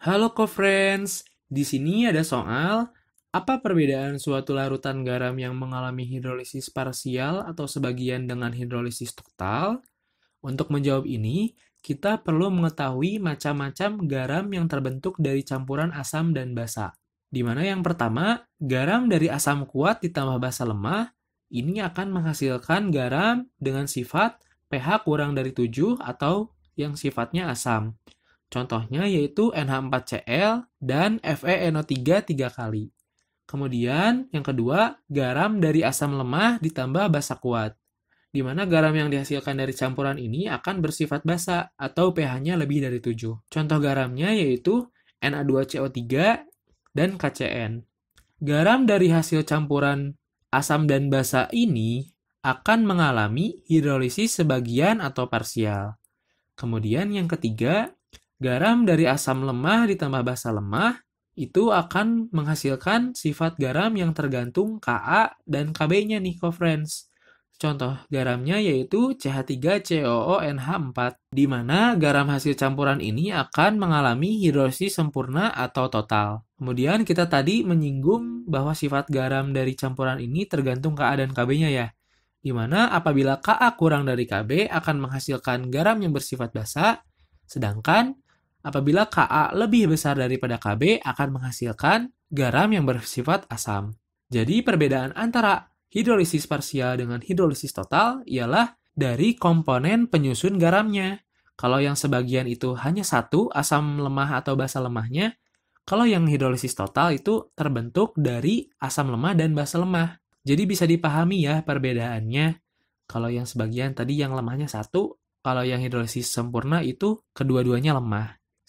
Halo co-friends, di sini ada soal apa perbedaan suatu larutan garam yang mengalami hidrolisis parsial atau sebagian dengan hidrolisis total? Untuk menjawab ini, kita perlu mengetahui macam-macam garam yang terbentuk dari campuran asam dan basa. Di mana yang pertama, garam dari asam kuat ditambah basa lemah, ini akan menghasilkan garam dengan sifat pH kurang dari 7 atau yang sifatnya asam. Contohnya yaitu NH4Cl dan FeNO3 tiga kali. Kemudian yang kedua, garam dari asam lemah ditambah basa kuat. Di mana garam yang dihasilkan dari campuran ini akan bersifat basa atau pH-nya lebih dari 7. Contoh garamnya yaitu Na2CO3 dan KCN. Garam dari hasil campuran asam dan basa ini akan mengalami hidrolisis sebagian atau parsial. Kemudian yang ketiga, Garam dari asam lemah ditambah basa lemah itu akan menghasilkan sifat garam yang tergantung Ka dan Kb-nya nih, co-friends. Contoh garamnya yaitu CH3COONH4, di mana garam hasil campuran ini akan mengalami hidrosis sempurna atau total. Kemudian kita tadi menyinggung bahwa sifat garam dari campuran ini tergantung Ka dan Kb-nya ya di mana apabila Ka kurang dari Kb akan menghasilkan garam yang bersifat basa, sedangkan Apabila Ka lebih besar daripada Kb akan menghasilkan garam yang bersifat asam. Jadi perbedaan antara hidrolisis parsial dengan hidrolisis total ialah dari komponen penyusun garamnya. Kalau yang sebagian itu hanya satu asam lemah atau basa lemahnya, kalau yang hidrolisis total itu terbentuk dari asam lemah dan basa lemah. Jadi bisa dipahami ya perbedaannya. Kalau yang sebagian tadi yang lemahnya satu, kalau yang hidrolisis sempurna itu kedua-duanya lemah.